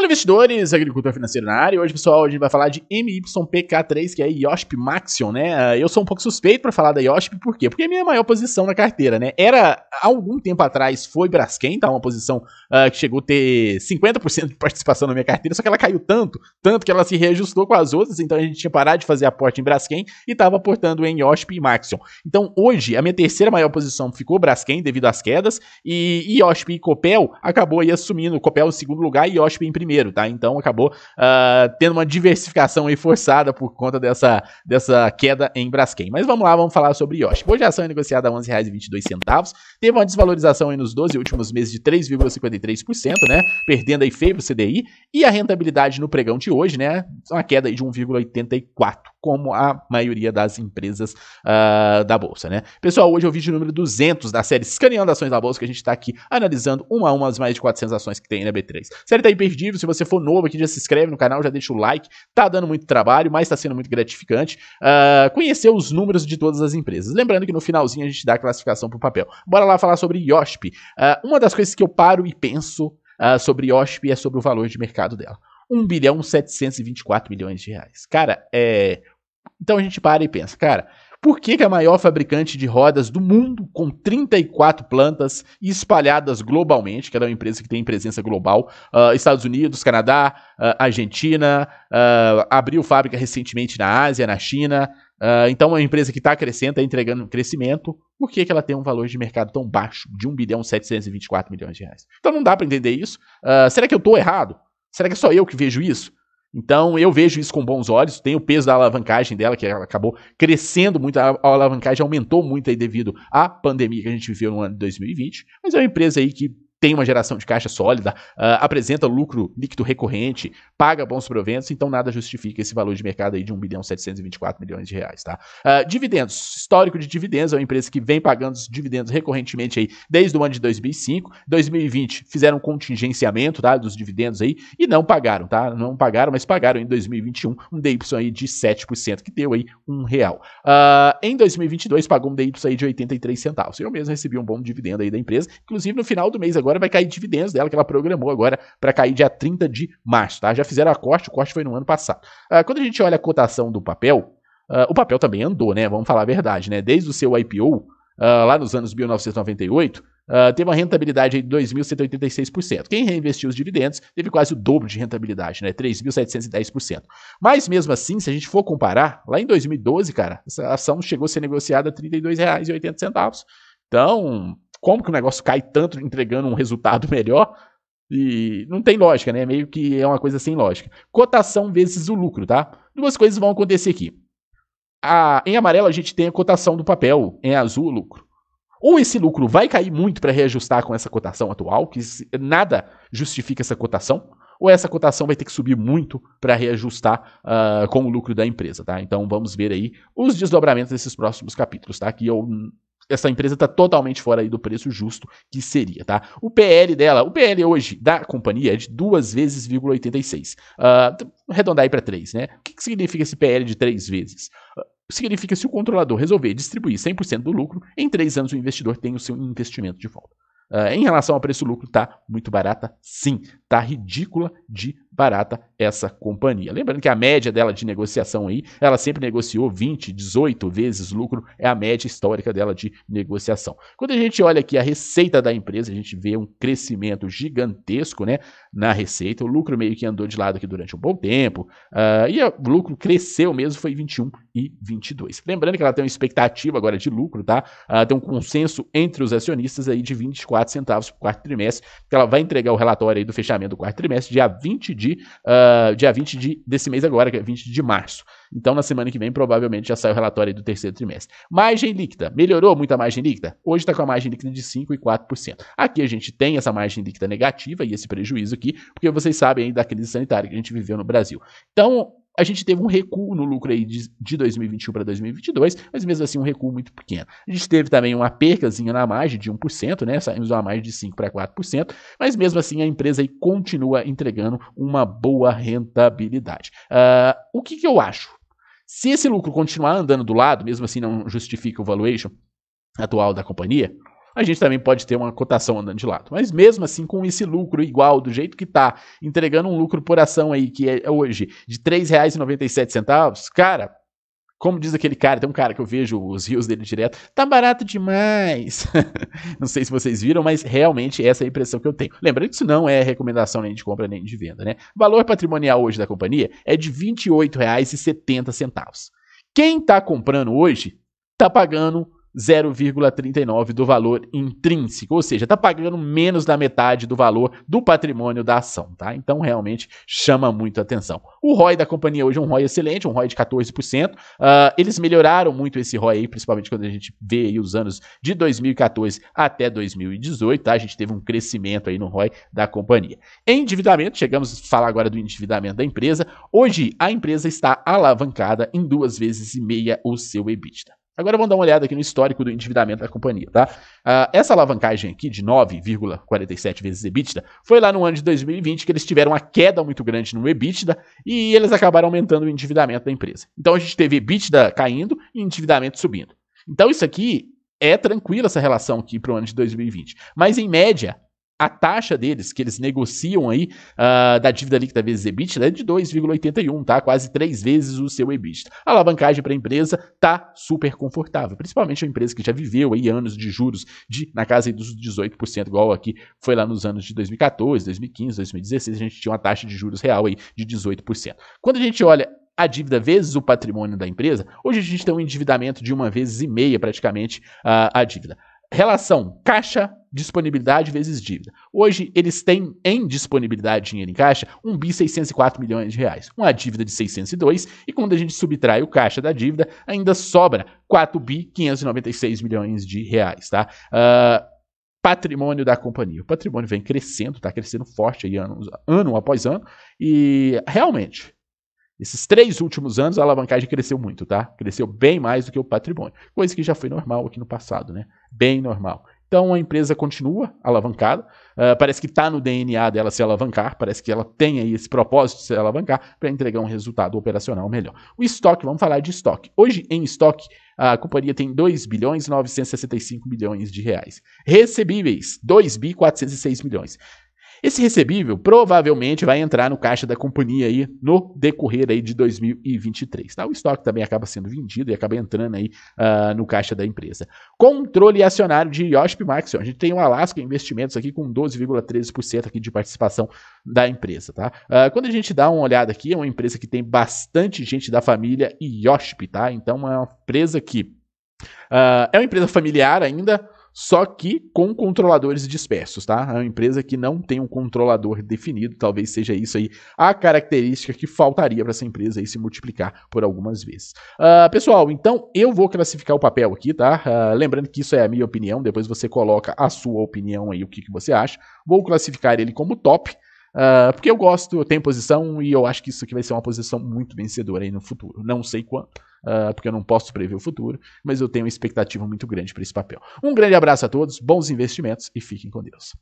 Fala investidores, agricultor financeiro na área. Hoje, pessoal, a gente vai falar de MYPK3, que é Yosp Maxion, né? Ah, eu sou um pouco suspeito para falar da Yosp por quê? Porque é a minha maior posição na carteira, né? Era, algum tempo atrás, foi Braskem, tá? Uma posição uh, que chegou a ter 50% de participação na minha carteira, só que ela caiu tanto, tanto que ela se reajustou com as outras, então a gente tinha parado de fazer aporte em Braskem e estava aportando em Yosp e Maxion. Então, hoje, a minha terceira maior posição ficou Braskem, devido às quedas, e Yosp e Copel acabou aí assumindo, Copel em segundo lugar e Yosp em primeiro primeiro, tá? Então acabou uh, tendo uma diversificação aí forçada por conta dessa, dessa queda em Braskem. Mas vamos lá, vamos falar sobre Yoshi. Hoje a ação é negociada a R$ 11,22, teve uma desvalorização aí nos 12 últimos meses de 3,53%, né? Perdendo aí feio pro CDI e a rentabilidade no pregão de hoje, né? Uma queda aí de 1,84% como a maioria das empresas uh, da Bolsa, né? Pessoal, hoje é o vídeo número 200 da série Escaneando Ações da Bolsa, que a gente está aqui analisando uma a uma as mais de 400 ações que tem na B3. A série tá imperdível, se você for novo aqui, já se inscreve no canal, já deixa o like, tá dando muito trabalho, mas está sendo muito gratificante uh, conhecer os números de todas as empresas. Lembrando que no finalzinho a gente dá a classificação para o papel. Bora lá falar sobre IOSP. Uh, ah, uma das coisas que eu paro e penso sobre IOSP é sobre o valor de mercado dela. 1 bilhão 724 milhões de reais. Cara, é então a gente para e pensa, cara, por que, que, a maior fabricante de rodas do mundo, com 34 plantas espalhadas globalmente, que ela é uma empresa que tem presença global, uh, Estados Unidos, Canadá, uh, Argentina, uh, abriu fábrica recentemente na Ásia, na China, então é uma empresa que está crescendo, está entregando crescimento, por que, que ela tem um valor de mercado tão baixo, de 1 bilhão 724 milhões de reais? Então não dá para entender isso. será que eu estou errado? Será que é só eu que vejo isso? Então eu vejo isso com bons olhos. Tem o peso da alavancagem dela, que ela acabou crescendo muito, a alavancagem aumentou muito aí devido à pandemia que a gente viveu no ano de 2020. Mas é uma empresa aí que tem uma geração de caixa sólida, uh, apresenta lucro líquido recorrente, paga bons proventos, então nada justifica esse valor de mercado aí de 1 bilhão 724 milhões de reais, tá? Uh, dividendos, histórico de dividendos, é uma empresa que vem pagando os dividendos recorrentemente aí desde o ano de 2005, 2020 fizeram um contingenciamento, tá, dos dividendos aí e não pagaram, tá? Não pagaram, mas pagaram em 2021 um DY aí de 7%, que deu aí um real. Uh, em 2022 pagou um DY aí de 83 centavos. Eu mesmo recebi um bom dividendo aí da empresa, inclusive no final do mês agora agora vai cair dividendos dela, que ela programou agora para cair dia 30 de março, tá? Já fizeram a corte, o corte foi no ano passado. Uh, quando a gente olha a cotação do papel, uh, o papel também andou, né? Vamos falar a verdade, né? Desde o seu IPO, Uh, ah, lá nos anos 1998, uh, teve uma rentabilidade de 2.186%. Quem reinvestiu os dividendos teve quase o dobro de rentabilidade, né? 3.710%. Mas mesmo assim, se a gente for comparar, lá em 2012, cara, essa ação chegou a ser negociada a R$ 32,80. Então, como que o negócio cai tanto entregando um resultado melhor? E não tem lógica, né? Meio que é uma coisa sem lógica. Cotação vezes o lucro, tá? Duas coisas vão acontecer aqui. A, em amarelo a gente tem a cotação do papel, em azul o lucro. Ou esse lucro vai cair muito para reajustar com essa cotação atual, que nada justifica essa cotação, ou essa cotação vai ter que subir muito para reajustar uh, com o lucro da empresa, tá? Então vamos ver aí os desdobramentos desses próximos capítulos, tá? Que eu essa empresa está totalmente fora aí do preço justo que seria, tá? O PL dela, o PL hoje da companhia é de 2 vezes 0,86. Uh, ah, arredondar aí para 3, né? O que, que, significa esse PL de 3 vezes? Uh, significa se o controlador resolver distribuir 100% do lucro, em 3 anos o investidor tem o seu investimento de volta. Uh, em relação ao preço-lucro, tá muito barata, sim. Tá ridícula de barata essa companhia. Lembrando que a média dela de negociação aí, ela sempre negociou 20, 18 vezes lucro, é a média histórica dela de negociação. Quando a gente olha aqui a receita da empresa, a gente vê um crescimento gigantesco né, na receita, o lucro meio que andou de lado aqui durante um bom tempo, uh, e o lucro cresceu mesmo, foi 21 e 22. Lembrando que ela tem uma expectativa agora de lucro, tá? Uh, tem um consenso entre os acionistas aí de 24 centavos por quarto trimestre, que ela vai entregar o relatório aí do fechamento do quarto trimestre, dia 20 de de uh, dia 20 de, desse mês agora, que é 20 de março. Então, na semana que vem, provavelmente já sai o relatório do terceiro trimestre. Margem líquida. Melhorou muito a margem líquida? Hoje está com a margem líquida de 5,4%. e Aqui a gente tem essa margem líquida negativa e esse prejuízo aqui, porque vocês sabem aí da crise sanitária que a gente viveu no Brasil. Então, a gente teve um recuo no lucro aí de, de 2021 para 2022, mas mesmo assim um recuo muito pequeno. A gente teve também uma percazinha na margem de 1%, né? Saímos uma margem de 5% para 4%, mas mesmo assim a empresa aí continua entregando uma boa rentabilidade. Uh, o que, que eu acho? Se esse lucro continuar andando do lado, mesmo assim não justifica o valuation atual da companhia, a gente também pode ter uma cotação andando de lado. Mas mesmo assim, com esse lucro igual, do jeito que está, entregando um lucro por ação aí, que é hoje de R$ 3,97, cara, como diz aquele cara, tem um cara que eu vejo os rios dele direto, tá barato demais. não sei se vocês viram, mas realmente essa é a impressão que eu tenho. Lembrando que isso não é recomendação nem de compra nem de venda, né? O valor patrimonial hoje da companhia é de R$ 28,70. Quem tá comprando hoje tá pagando 0,39 do valor intrínseco, ou seja, está pagando menos da metade do valor do patrimônio da ação, tá? Então realmente chama muito atenção. O ROI da companhia hoje é um ROI excelente, um ROI de 14%. Uh, ah, eles melhoraram muito esse ROI aí, principalmente quando a gente vê aí os anos de 2014 até 2018, tá? A gente teve um crescimento aí no ROI da companhia. Em endividamento, chegamos a falar agora do endividamento da empresa. Hoje a empresa está alavancada em duas vezes e meia o seu EBITDA. Agora vamos dar uma olhada aqui no histórico do endividamento da companhia, tá? Uh, essa alavancagem aqui de 9,47 vezes EBITDA foi lá no ano de 2020 que eles tiveram uma queda muito grande no EBITDA e eles acabaram aumentando o endividamento da empresa. Então a gente teve EBITDA caindo e endividamento subindo. Então isso aqui é tranquilo essa relação aqui para o ano de 2020. Mas em média, a taxa deles, que eles negociam aí, uh, da dívida líquida vezes EBITDA, é de 2,81, tá? Quase três vezes o seu EBITDA. A alavancagem para a empresa tá super confortável, principalmente a empresa que já viveu aí anos de juros de, na casa dos 18%, igual aqui foi lá nos anos de 2014, 2015, 2016, a gente tinha uma taxa de juros real aí de 18%. Quando a gente olha a dívida vezes o patrimônio da empresa, hoje a gente tem um endividamento de uma vez e meia praticamente ah, a dívida relação caixa disponibilidade vezes dívida. Hoje eles têm em disponibilidade dinheiro em caixa 1 bi 604 milhões de reais, uma dívida de 602 e quando a gente subtrai o caixa da dívida ainda sobra 4 bi 596 milhões de reais, tá? Uh, patrimônio da companhia. O patrimônio vem crescendo, está crescendo forte aí ano, ano após ano e realmente esses três últimos anos a alavancagem cresceu muito, tá? Cresceu bem mais do que o patrimônio, coisa que já foi normal aqui no passado, né? Bem normal. Então a empresa continua alavancada, uh, parece que está no DNA dela se alavancar, parece que ela tem aí esse propósito de se alavancar para entregar um resultado operacional melhor. O estoque, vamos falar de estoque. Hoje em estoque a companhia tem 2 bilhões 965 milhões de reais. Recebíveis, 2 bi 406 milhões. Esse recebível provavelmente vai entrar no caixa da companhia aí no decorrer aí de 2023. Tá? O estoque também acaba sendo vendido e acaba entrando aí uh, no caixa da empresa. Controle acionário de Yosp Max. A gente tem o Alaska Investimentos aqui com 12,13% aqui de participação da empresa. Tá? Uh, quando a gente dá uma olhada aqui, é uma empresa que tem bastante gente da família Yosp, tá? Então é uma empresa que Uh, é uma empresa familiar ainda, só que com controladores dispersos, tá? É uma empresa que não tem um controlador definido, talvez seja isso aí a característica que faltaria para essa empresa aí se multiplicar por algumas vezes. Uh, pessoal, então eu vou classificar o papel aqui, tá? Uh, lembrando que isso é a minha opinião, depois você coloca a sua opinião aí, o que, que você acha. Vou classificar ele como top. Uh, porque eu gosto, eu tenho posição e eu acho que isso aqui vai ser uma posição muito vencedora aí no futuro. Não sei quanto, uh, porque eu não posso prever o futuro, mas eu tenho uma expectativa muito grande para esse papel. Um grande abraço a todos, bons investimentos e fiquem com Deus.